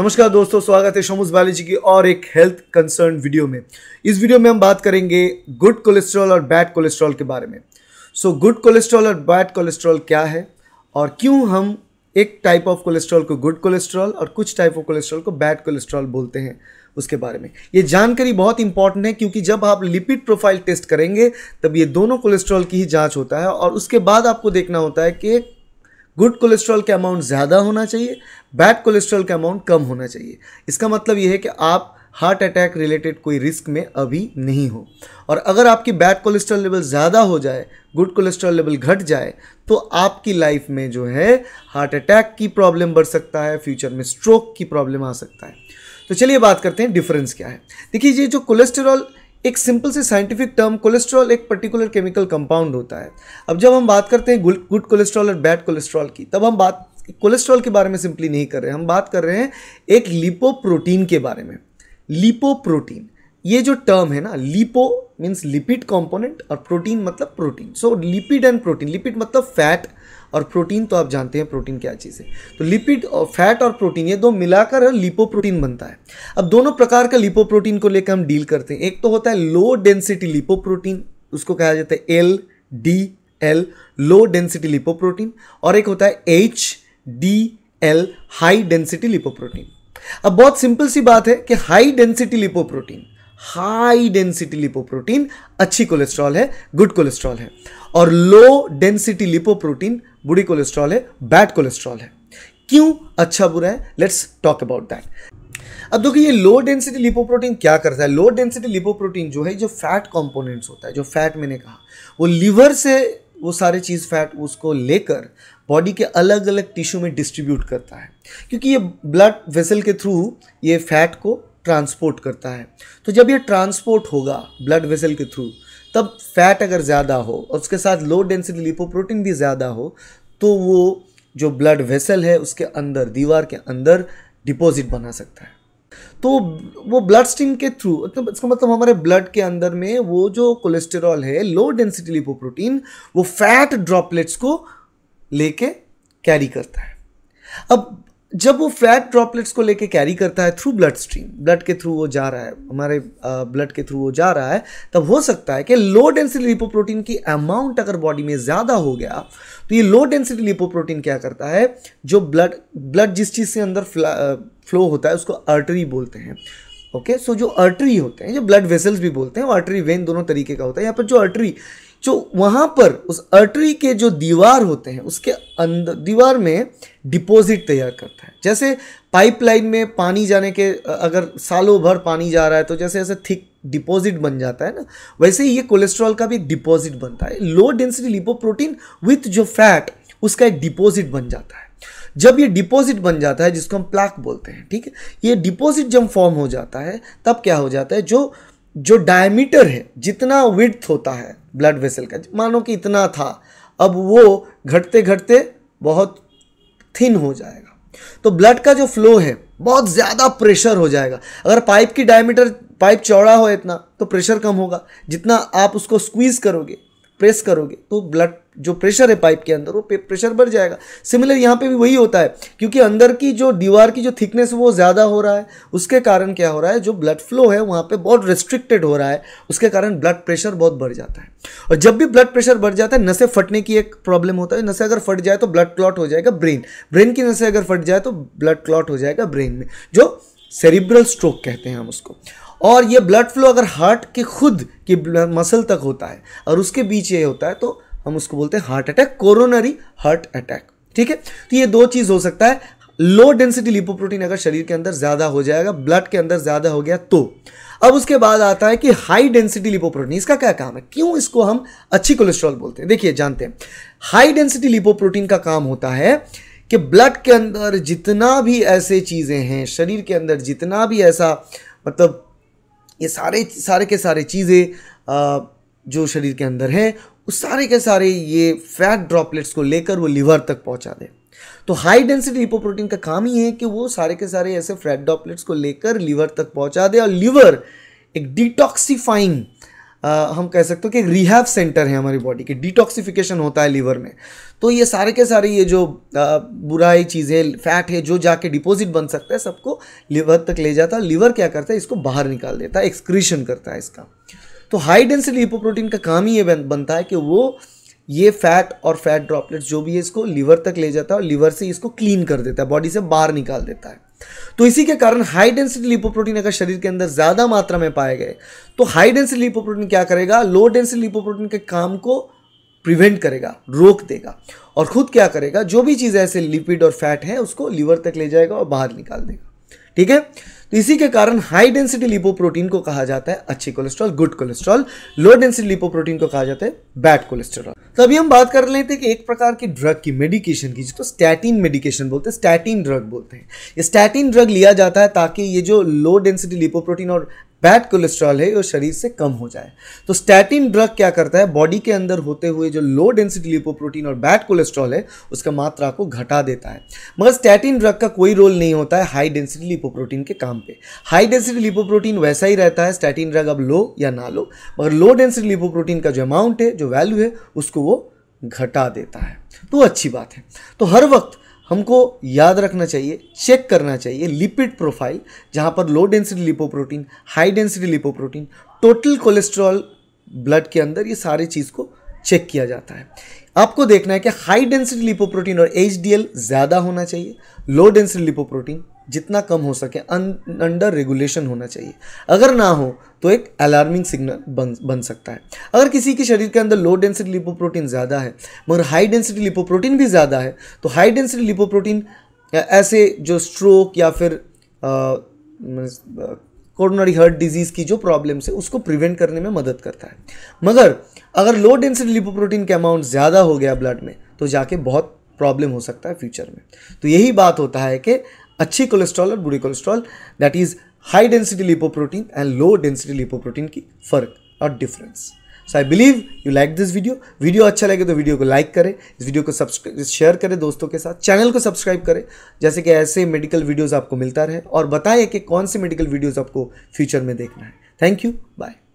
नमस्कार दोस्तों स्वागत है बाली जी की और एक हेल्थ कंसर्न वीडियो में इस वीडियो में हम बात करेंगे गुड कोलेस्ट्रॉल और बैड कोलेस्ट्रॉल के बारे में सो गुड कोलेस्ट्रॉल और बैड कोलेस्ट्रॉल क्या है और क्यों हम एक टाइप ऑफ कोलेस्ट्रॉल को गुड कोलेस्ट्रॉल और कुछ टाइप ऑफ कोलेस्ट्रॉल को बैड कोलेस्ट्रॉल बोलते हैं उसके बारे में ये जानकारी बहुत इंपॉर्टेंट है क्योंकि जब आप लिपिड प्रोफाइल टेस्ट करेंगे तब ये दोनों कोलेस्ट्रॉल की ही जांच होता है और उसके बाद आपको देखना होता है कि गुड कोलेस्ट्रॉल का अमाउंट ज़्यादा होना चाहिए बैड कोलेस्ट्रॉल का अमाउंट कम होना चाहिए इसका मतलब ये है कि आप हार्ट अटैक रिलेटेड कोई रिस्क में अभी नहीं हो और अगर आपकी बैड कोलेस्ट्रॉल लेवल ज़्यादा हो जाए गुड कोलेस्ट्रॉल लेवल घट जाए तो आपकी लाइफ में जो है हार्ट अटैक की प्रॉब्लम बढ़ सकता है फ्यूचर में स्ट्रोक की प्रॉब्लम आ सकता है तो चलिए बात करते हैं डिफरेंस क्या है देखिए ये जो कोलेस्ट्रॉल एक सिंपल से साइंटिफिक टर्म कोलेस्ट्रॉल एक पर्टिकुलर केमिकल कंपाउंड होता है अब जब हम बात करते हैं गुड कोलेस्ट्रॉल और बैड कोलेस्ट्रॉल की तब हम बात कोलेस्ट्रॉल के बारे में सिंपली नहीं कर रहे हम बात कर रहे हैं एक लिपोप्रोटीन के बारे में लिपोप्रोटीन ये जो टर्म है ना लिपो मीन्स लिपिड कंपोनेंट और प्रोटीन मतलब protein so lipid and protein lipid मतलब फैट और प्रोटीन तो आप जानते हैं प्रोटीन क्या चीज़ है तो लिपिड और फैट और प्रोटीन ये दो मिलाकर लिपो प्रोटीन बनता है अब दोनों प्रकार का लिपो प्रोटीन को लेकर हम डील करते हैं एक तो होता है लो डेंसिटी लिपो प्रोटीन उसको कहा जाता है L D L low density lipo protein और एक होता है H D L high density lipoprotein अब बहुत सिंपल सी बात है कि high density lipoprotein high density lipoprotein अच्छी कोलेस्ट्रॉल है गुड कोलेस्ट्रॉल है और लो डेंसिटी लिपोप्रोटीन बुरी कोलेस्ट्रॉल है बैड कोलेस्ट्रॉल है क्यों अच्छा बुरा है लेट्स टॉक अबाउट दैट अब देखिए ये लो डेंसिटी लिपोप्रोटीन क्या करता है लो डेंसिटी लिपोप्रोटीन जो है जो फैट कॉम्पोनेंट्स होता है जो फैट मैंने कहा वो लीवर से वो सारे चीज़ फैट उसको लेकर बॉडी के अलग अलग टिश्यू में डिस्ट्रीब्यूट करता है क्योंकि ये ब्लड वेसल के थ्रू ये फैट को ट्रांसपोर्ट करता है तो जब ये ट्रांसपोर्ट होगा ब्लड वेसल के थ्रू तब फैट अगर ज़्यादा हो और उसके साथ लो डेंसिटी लिपोप्रोटीन भी ज़्यादा हो तो वो जो ब्लड वेसल है उसके अंदर दीवार के अंदर डिपॉजिट बना सकता है तो वो ब्लड स्ट्रीम के थ्रू तो इसका मतलब हमारे ब्लड के अंदर में वो जो कोलेस्टेरॉल है लो डेंसिटी लिपोप्रोटीन वो फैट ड्रॉपलेट्स को लेके कैरी करता है अब जब वो फ्लैट ड्रॉपलेट्स को लेके कैरी करता है थ्रू ब्लड स्ट्रीम ब्लड के थ्रू वो जा रहा है हमारे ब्लड के थ्रू वो जा रहा है तब हो सकता है कि लो डेंसिटी लिपोप्रोटीन की अमाउंट अगर बॉडी में ज़्यादा हो गया तो ये लो डेंसिटी लिपोप्रोटीन क्या करता है जो ब्लड ब्लड जिस चीज़ से अंदर फ्लो होता है उसको अर्टरी बोलते हैं ओके okay? सो so, जो अर्टरी होते हैं जो ब्लड वेसल्स भी बोलते हैं वो अर्टरी वेन दोनों तरीके का होता है यहाँ पर जो अर्टरी जो वहाँ पर उस अर्टरी के जो दीवार होते हैं उसके अंदर दीवार में डिपॉजिट तैयार करता है जैसे पाइपलाइन में पानी जाने के अगर सालों भर पानी जा रहा है तो जैसे ऐसे थिक डिपॉजिट बन जाता है ना वैसे ही ये कोलेस्ट्रॉल का भी डिपॉजिट बनता है लो डेंसिटी लिपोप्रोटीन विथ जो फैट उसका एक डिपॉजिट बन जाता है जब ये डिपॉजिट बन जाता है जिसको हम प्लाक बोलते हैं ठीक है ये डिपॉजिट जब फॉर्म हो जाता है तब क्या हो जाता है जो जो डायमीटर है जितना विड्थ होता है ब्लड वेसल का मानो कि इतना था अब वो घटते घटते बहुत थिन हो जाएगा तो ब्लड का जो फ्लो है बहुत ज़्यादा प्रेशर हो जाएगा अगर पाइप की डायमीटर पाइप चौड़ा हो इतना तो प्रेशर कम होगा जितना आप उसको स्क्वीज़ करोगे प्रेस करोगे तो ब्लड जो प्रेशर है पाइप के अंदर वो प्रेशर बढ़ जाएगा सिमिलर यहाँ पे भी वही होता है क्योंकि अंदर की जो दीवार की जो थिकनेस वो ज़्यादा हो रहा है उसके कारण क्या हो रहा है जो ब्लड फ्लो है वहाँ पे बहुत रिस्ट्रिक्टेड हो रहा है उसके कारण ब्लड प्रेशर बहुत बढ़ जाता है और जब भी ब्लड प्रेशर बढ़ जाता है नशे फटने की एक प्रॉब्लम होता है नशे अगर फट जाए तो ब्लड क्लॉट हो जाएगा ब्रेन ब्रेन की नशे अगर फट जाए तो ब्लड क्लॉट हो जाएगा ब्रेन में जो सेरिब्रल स्ट्रोक कहते हैं हम उसको और ये ब्लड फ्लो अगर हार्ट के खुद की मसल तक होता है और उसके बीच ये होता है तो हम उसको बोलते हैं heart attack coronary heart attack ठीक है तो ये दो चीज़ हो सकता है लो डेंसिटी लिपोप्रोटीन अगर शरीर के अंदर ज़्यादा हो जाएगा ब्लड के अंदर ज़्यादा हो गया तो अब उसके बाद आता है कि हाई डेंसिटी लिपोप्रोटीन इसका क्या काम है क्यों इसको हम अच्छी कोलेस्ट्रॉल बोलते हैं देखिए जानते हैं हाई डेंसिटी लिपोप्रोटीन का काम होता है कि ब्लड के अंदर जितना भी ऐसे चीज़ें हैं शरीर के अंदर जितना भी ऐसा मतलब ये सारे सारे के सारे चीज़ें जो शरीर के अंदर है उस सारे के सारे ये फैट ड्रॉपलेट्स को लेकर वो लिवर तक पहुंचा दे तो हाई डेंसिटी हिपोप्रोटीन का काम ही है कि वो सारे के सारे ऐसे फैट ड्रॉपलेट्स को लेकर लीवर तक पहुंचा दे और लीवर एक डिटॉक्सीफाइंग हम कह सकते हो कि रिहैब सेंटर है हमारी बॉडी की डिटॉक्सिफिकेशन होता है लीवर में तो ये सारे के सारे ये जो बुराई चीज़ें फैट है जो जाके डिपॉजिट बन सकता है सबको लीवर तक ले जाता है लीवर क्या करता है इसको बाहर निकाल देता है एक्सक्रीशन करता है इसका तो हाई डेंसिटी हिपोप्रोटीन का काम ही ये बनता है कि वो ये फैट और फैट ड्रॉपलेट्स जो भी है इसको लीवर तक ले जाता है और लीवर से इसको क्लीन कर देता है बॉडी से बाहर निकाल देता है तो इसी के कारण हाई डेंसिटी लिपोप्रोटीन अगर शरीर के अंदर ज़्यादा मात्रा में पाए गए तो हाई डेंसिटी लिपोप्रोटीन क्या करेगा लो डेंसिटी लिपोप्रोटीन के काम को प्रिवेंट करेगा रोक देगा और खुद क्या करेगा जो भी चीज़ ऐसे लिपिड और फैट है उसको लीवर तक ले जाएगा और बाहर निकाल देगा ठीक है तो इसी के कारण हाई डेंसिटी लिपोप्रोटीन को कहा जाता है अच्छी cholesterol good cholesterol low density lipoprotein को कहा जाता है बैड कोलेस्ट्रॉल तो अभी हम बात कर लेते हैं कि एक प्रकार की ड्रग की मेडिकेशन की जिसको स्टैटिन मेडिकेशन बोलते हैं स्टैटिन ड्रग बोलते हैं ये स्टैटिन ड्रग लिया जाता है ताकि ये जो लो डेंसिटी लिपोप्रोटीन और बैड कोलेस्ट्रॉल है वो शरीर से कम हो जाए तो स्टैटिन ड्रग क्या करता है बॉडी के अंदर होते हुए जो लो डेंसिटी लिपोप्रोटीन और बैड कोलेस्ट्रॉल है उसका मात्रा को घटा देता है मगर स्टैटिन ड्रग का कोई रोल नहीं होता है हाई डेंसिटी लिपोप्रोटीन के काम पे हाई डेंसिटी लिपोप्रोटीन वैसा ही रहता है स्टैटिन ड्रग अब लो या ना लो मगर लो डेंसिटी लिपोप्रोटीन का जो अमाउंट है जो वैल्यू है उसको वो घटा देता है तो अच्छी बात है तो हर वक्त हमको याद रखना चाहिए चेक करना चाहिए लिपिड प्रोफाइल जहाँ पर low density lipoprotein high density lipoprotein total cholesterol blood के अंदर ये सारे चीज़ को चेक किया जाता है आपको देखना है कि हाई डेंसिटी लिपोप्रोटीन और एच ज़्यादा होना चाहिए लो डेंसिटी लिपोप्रोटीन जितना कम हो सके अंडर रेगुलेशन होना चाहिए अगर ना हो तो एक अलार्मिंग सिग्नल बन बन सकता है अगर किसी के शरीर के अंदर लो डेंसिटी लिपोप्रोटीन ज़्यादा है मगर हाई डेंसिटी लिपोप्रोटीन भी ज़्यादा है तो हाई डेंसिटी लिपोप्रोटीन ऐसे जो स्ट्रोक या फिर कोरोनरी हार्ट डिजीज़ की जो प्रॉब्लम्स है उसको प्रिवेंट करने में मदद करता है मगर अगर लो डेंसिटी लिपोप्रोटीन के अमाउंट ज़्यादा हो गया ब्लड में तो जाके बहुत प्रॉब्लम हो सकता है फ्यूचर में तो यही बात होता है कि अच्छी कोलेस्ट्रॉल और बुरी cholesterol that is high density lipoprotein and low density lipoprotein की फ़र्क और difference so I believe you like this video video अच्छा लगे तो वीडियो को लाइक करें इस वीडियो को शेयर करें दोस्तों के साथ चैनल को सब्सक्राइब करें जैसे कि ऐसे मेडिकल वीडियोज़ आपको मिलता रहे और बताएं कि कौन से मेडिकल वीडियोज़ आपको फ्यूचर में देखना है थैंक यू बाय